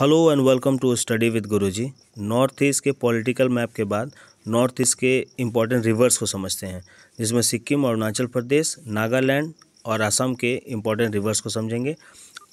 hello and welcome to study with Guruji north east के political map के बाद north east के इम्पॉर्टेंट रिवर्स को समझते हैं जिसमें सिक्किम अरुणाचल प्रदेश नागालैंड और असम के इम्पॉर्टेंट रिवर्स को समझेंगे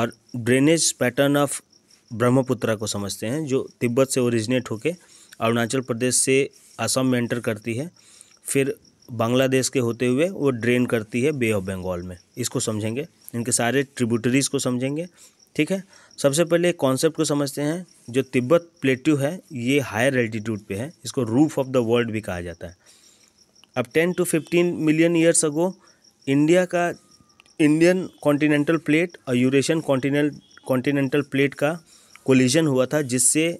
और ड्रेनेज पैटर्न ऑफ ब्रह्मपुत्रा को समझते हैं जो तिब्बत से ओरिजिनेट होकर अरुणाचल प्रदेश से असम में एंटर करती है फिर बांग्लादेश के होते हुए वो ड्रेन करती है बे ऑफ बंगाल में इसको समझेंगे इनके सारे ट्रिब्यूटरीज़ को समझेंगे ठीक है सबसे पहले कॉन्सेप्ट को समझते हैं जो तिब्बत प्लेट्यू है ये हायर एल्टीट्यूड पे है इसको रूफ ऑफ द वर्ल्ड भी कहा जाता है अब ten to fifteen million years ago India का इंडियन कॉन्टिनेंटल प्लेट और यूरेशियन कॉन्टीनें कॉन्टीनेंटल प्लेट का कोलिजन हुआ था जिससे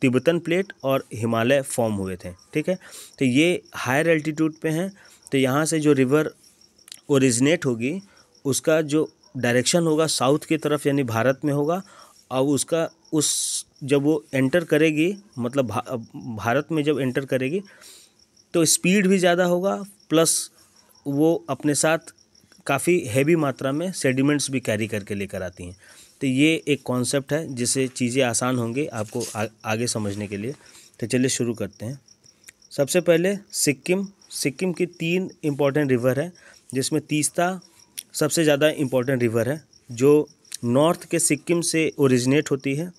तिब्बतन प्लेट और हिमालय फॉर्म हुए थे ठीक है तो ये हायर एल्टीट्यूड पे हैं तो यहाँ से जो रिवर ओरिजिनेट होगी उसका जो डायरेक्शन होगा साउथ की तरफ यानी भारत में होगा और उसका उस जब वो एंटर करेगी मतलब भा, भारत में जब एंटर करेगी तो स्पीड भी ज़्यादा होगा प्लस वो अपने साथ काफ़ी हैवी मात्रा में सेडिमेंट्स भी कैरी करके लेकर आती हैं तो ये एक कॉन्सेप्ट है जिससे चीज़ें आसान होंगी आपको आ, आगे समझने के लिए तो चलिए शुरू करते हैं सबसे पहले सिक्किम सिक्किम की तीन इम्पॉर्टेंट रिवर है जिसमें तीस्ता सबसे ज़्यादा इम्पोर्टेंट रिवर है जो नॉर्थ के सिक्किम से ओरिजिनेट होती है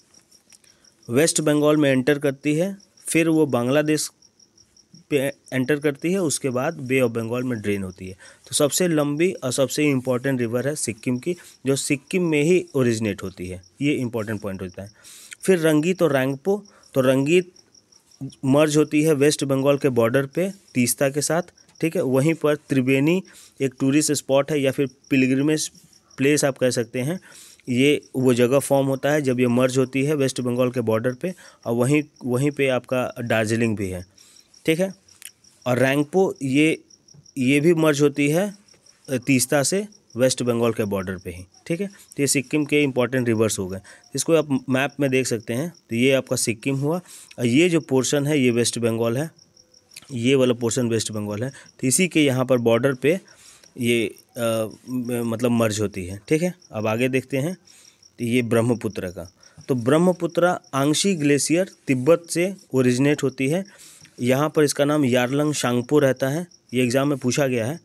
वेस्ट बंगाल में एंटर करती है फिर वो बांग्लादेश पे एंटर करती है उसके बाद बे ऑफ बंगाल में ड्रेन होती है तो सबसे लंबी और सबसे इम्पॉर्टेंट रिवर है सिक्किम की जो सिक्किम में ही ओरिजिनेट होती है ये इम्पॉर्टेंट पॉइंट होता है फिर रंगीत और रैंगपो तो रंगीत मर्ज होती है वेस्ट बंगाल के बॉर्डर पे तीस्ता के साथ ठीक है वहीं पर त्रिवेणी एक टूरिस्ट स्पॉट है या फिर पिलग्रिमेज प्लेस आप कह सकते हैं ये वो जगह फॉर्म होता है जब ये मर्ज होती है वेस्ट बंगाल के बॉर्डर पे और वहीं वहीं पे आपका दार्जिलिंग भी है ठीक है और रैंकपो ये ये भी मर्ज होती है तीस्ता से वेस्ट बंगाल के बॉर्डर पे ही ठीक है तो ये सिक्किम के इंपॉर्टेंट रिवर्स हो गए इसको आप मैप में देख सकते हैं तो ये आपका सिक्किम हुआ और ये जो पोर्शन है ये वेस्ट बंगाल है ये वाला पोर्शन वेस्ट बंगाल है तो इसी के यहाँ पर बॉर्डर पे ये आ, मतलब मर्ज होती है ठीक है अब आगे देखते हैं तो ये ब्रह्मपुत्र का तो ब्रह्मपुत्र आंशी ग्लेशियर तिब्बत से ओरिजिनेट होती है यहाँ पर इसका नाम यारलंग शांगपुर रहता है ये एग्ज़ाम में पूछा गया है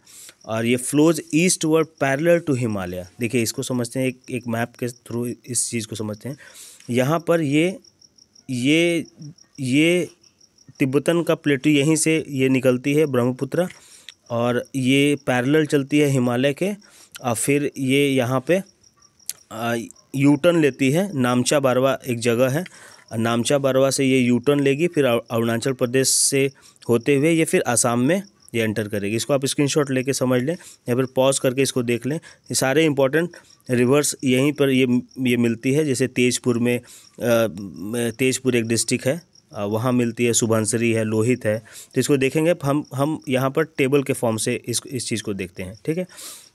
और ये flows eastward parallel to Himalaya देखिए इसको समझते हैं एक एक मैप के थ्रू इस चीज़ को समझते हैं यहाँ पर ये ये ये तिब्बतन का प्लेटू यहीं से ये निकलती है ब्रह्मपुत्र और ये पैरेलल चलती है हिमालय के और फिर ये यहाँ पे यूटर्न लेती है नामचा बारवा एक जगह है नामचा बारवा से ये यूटर्न लेगी फिर अरुणाचल प्रदेश से होते हुए ये फिर आसाम में ये एंटर करेगी इसको आप स्क्रीनशॉट लेके समझ लें या फिर पॉज करके इसको देख लें ये सारे इंपॉर्टेंट रिवर्स यहीं पर ये ये मिलती है जैसे तेजपुर में तेजपुर एक डिस्ट्रिक्ट है वहाँ मिलती है शुभंसरी है लोहित है तो इसको देखेंगे हम हम यहाँ पर टेबल के फॉर्म से इस इस चीज़ को देखते हैं ठीक है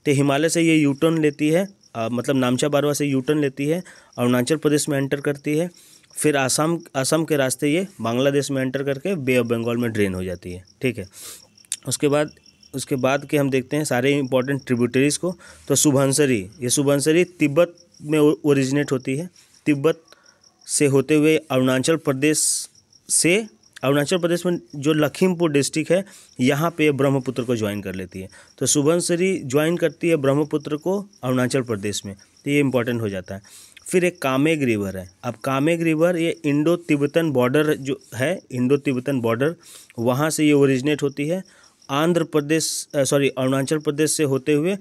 तो हिमालय से ये यूटर्न लेती है आ, मतलब नामचा बारवा से यूटर्न लेती है अरुणाचल प्रदेश में एंटर करती है फिर आसाम आसाम के रास्ते ये बांग्लादेश में एंटर करके बे ऑफ बंगाल में ड्रेन हो जाती है ठीक है उसके बाद उसके बाद के हम देखते हैं सारे इंपॉर्टेंट ट्रिब्यूटरीज़ को तो शुभंसरी ये शुभंसरी तिब्बत में ओरिजिनेट होती है तिब्बत से होते हुए अरुणाचल प्रदेश से अरुणाचल प्रदेश में जो लखीमपुर डिस्ट्रिक्ट है यहाँ पे ब्रह्मपुत्र को ज्वाइन कर लेती है तो सुबनसरी ज्वाइन करती है ब्रह्मपुत्र को अरुणाचल प्रदेश में तो ये इम्पोर्टेंट हो जाता है फिर एक कामेग रिवर है अब कामेग रिवर ये इंडो तिब्बतन बॉर्डर जो है इंडो तिब्बतन बॉर्डर वहाँ से ये ओरिजिनेट होती है आंध्र प्रदेश सॉरी अरुणाचल प्रदेश से होते हुए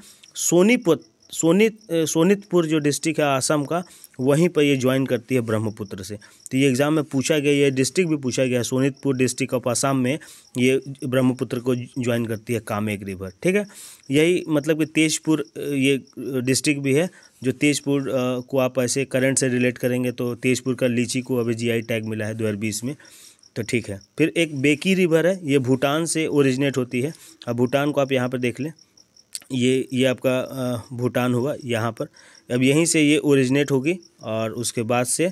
सोनीपत सोनित सोनितपुर जो डिस्ट्रिक्ट है आसाम का वहीं पर ये ज्वाइन करती है ब्रह्मपुत्र से तो ये एग्ज़ाम में पूछा गया ये डिस्ट्रिक्ट भी पूछा गया सोनितपुर डिस्ट्रिक्ट ऑफ आसाम में ये ब्रह्मपुत्र को ज्वाइन करती है कामेक रिवर ठीक है यही मतलब कि तेजपुर ये डिस्ट्रिक्ट भी है जो तेजपुर को आप ऐसे करंट से रिलेट करेंगे तो तेजपुर का लीची को अभी जी टैग मिला है दो में तो ठीक है फिर एक बेकी रिवर है ये भूटान से ओरिजिनेट होती है अब भूटान को आप यहाँ पर देख लें ये ये आपका भूटान हुआ यहाँ पर अब यहीं से ये ओरिजिनेट होगी और उसके बाद से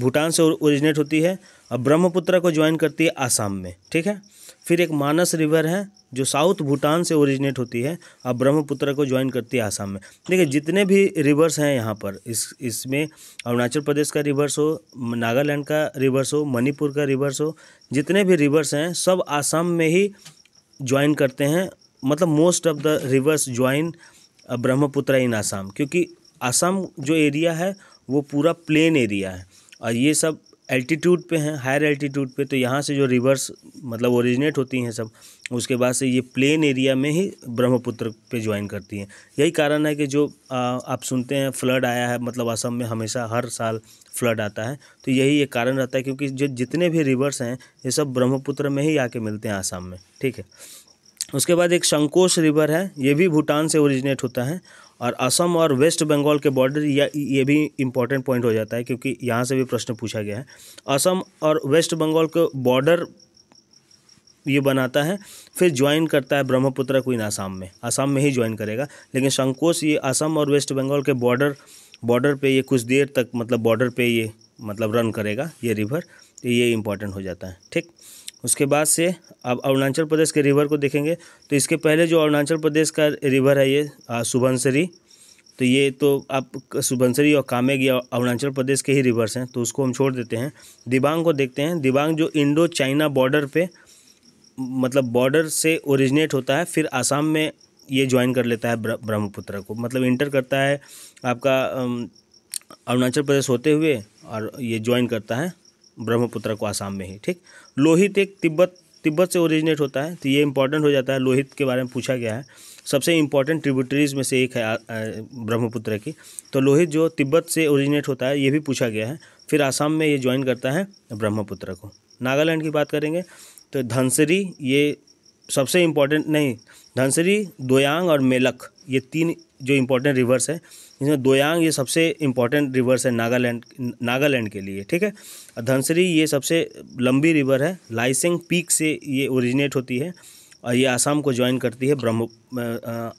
भूटान से ओरिजिनेट होती है अब ब्रह्मपुत्र को ज्वाइन करती है आसाम में ठीक है फिर एक मानस रिवर है जो साउथ भूटान से ओरिजिनेट होती है अब ब्रह्मपुत्र को ज्वाइन करती है आसाम में देखिए जितने भी रिवर्स हैं यहाँ पर इस इसमें अरुणाचल प्रदेश का रिवर्स हो नागालैंड का रिवर्स हो मणिपुर का रिवर्स हो जितने भी रिवर्स हैं सब आसाम में ही ज्वाइन करते हैं मतलब most of the rivers join Brahmaputra in Assam क्योंकि असम जो एरिया है वो पूरा प्लेन एरिया है और ये सब एल्टीट्यूड पे हैं हायर एल्टीट्यूड पे तो यहाँ से जो रिवर्स मतलब ओरिजिनेट होती हैं सब उसके बाद से ये प्लेन एरिया में ही ब्रह्मपुत्र पे ज्वाइन करती हैं यही कारण है कि जो आ, आप सुनते हैं फ्लड आया है मतलब असम में हमेशा हर साल फ्लड आता है तो यही एक कारण रहता है क्योंकि जो जितने भी रिवर्स हैं ये सब ब्रह्मपुत्र में ही आके मिलते हैं आसाम में ठीक है उसके बाद एक शंकोश रिवर है ये भी भूटान से ओरिजिनेट होता है और असम और वेस्ट बंगाल के बॉर्डर या ये भी इम्पोर्टेंट पॉइंट हो जाता है क्योंकि यहाँ से भी प्रश्न पूछा गया है असम और वेस्ट बंगाल के बॉर्डर ये बनाता है फिर ज्वाइन करता है ब्रह्मपुत्र को इन आसाम में आसाम में ही ज्वाइन करेगा लेकिन संकोच ये असम और वेस्ट बंगाल के बॉर्डर बॉर्डर पे ये कुछ देर तक मतलब बॉर्डर पे ये मतलब रन करेगा ये रिवर तो ये इम्पॉर्टेंट हो जाता है ठीक उसके बाद से अब अरुणाचल प्रदेश के रिवर को देखेंगे तो इसके पहले जो अरुणाचल प्रदेश का रिवर है ये सुबनसरी तो ये तो आप सुबनसरी और कामेग या अरुणाचल प्रदेश के ही रिवर्स हैं तो उसको हम छोड़ देते हैं दिबांग को देखते हैं दिबांग जो इंडो चाइना बॉर्डर पे मतलब बॉर्डर से ओरिजिनेट होता है फिर आसाम में ये ज्वाइन कर लेता है ब्रह्मपुत्र को मतलब इंटर करता है आपका अरुणाचल प्रदेश होते हुए और ये ज्वाइन करता है ब्रह्मपुत्र को आसाम में ही ठीक लोहित एक तिब्बत तिब्बत से ओरिजिनेट होता है तो ये इंपॉर्टेंट हो जाता है लोहित के बारे में पूछा गया है सबसे इम्पॉर्टेंट ट्रिब्यूटरीज में से एक है ब्रह्मपुत्र की तो लोहित जो तिब्बत से ओरिजिनेट होता है ये भी पूछा गया है फिर आसाम में ये ज्वाइन करता है ब्रह्मपुत्र को नागालैंड की बात करेंगे तो धनसरी ये सबसे इम्पॉर्टेंट नहीं धनसरी दोयांग और मेलक ये तीन जो इम्पोर्टेंट रिवर्स है इसमें दोयांग ये सबसे इंपॉर्टेंट रिवर्स है नागालैंड नागालैंड के लिए ठीक है धनसरी ये सबसे लंबी रिवर है लाइसेंग पीक से ये ओरिजिनेट होती है और ये आसाम को ज्वाइन करती है ब्रह्म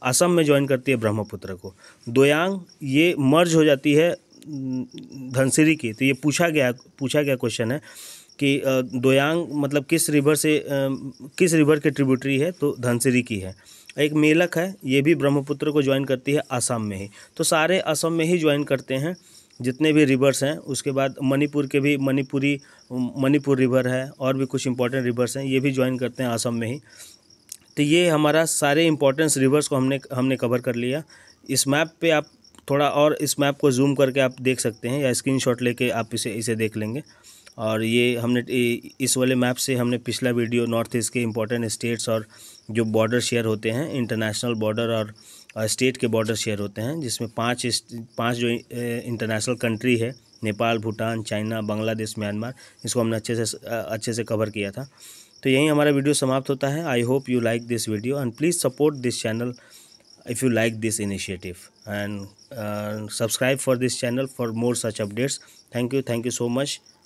असम में ज्वाइन करती है ब्रह्मपुत्र को दोयांग ये मर्ज हो जाती है धनसिरी की तो ये पूछा गया पूछा गया क्वेश्चन है कि दोयांग मतलब किस रिवर से किस रिवर के ट्रिब्यूटरी है तो धनसिरी की है एक मेलक है ये भी ब्रह्मपुत्र को ज्वाइन करती है असम में ही तो सारे असम में ही ज्वाइन करते हैं जितने भी रिवर्स हैं उसके बाद मणिपुर के भी मणिपुरी मणिपुर रिवर है और भी कुछ इंपॉर्टेंट रिवर्स हैं ये भी ज्वाइन करते हैं असम में ही तो ये हमारा सारे इंपॉर्टेंस रिवर्स को हमने हमने कवर कर लिया इस मैप पे आप थोड़ा और इस मैप को जूम करके आप देख सकते हैं या स्क्रीनशॉट लेके आप इसे इसे देख लेंगे और ये हमने इस वाले मैप से हमने पिछला वीडियो नॉर्थ ईस्ट के इंपॉर्टेंट स्टेट्स और जो बॉर्डर शेयर होते हैं इंटरनेशनल बॉर्डर और स्टेट के बॉर्डर शेयर होते हैं जिसमें पांच पांच जो इंटरनेशनल कंट्री है नेपाल भूटान चाइना बांग्लादेश म्यांमार इसको हमने अच्छे से अच्छे से कवर किया था तो यहीं हमारा वीडियो समाप्त होता है I hope you like this video and please support this channel if you like this initiative and subscribe for this channel for more such updates thank you thank you so much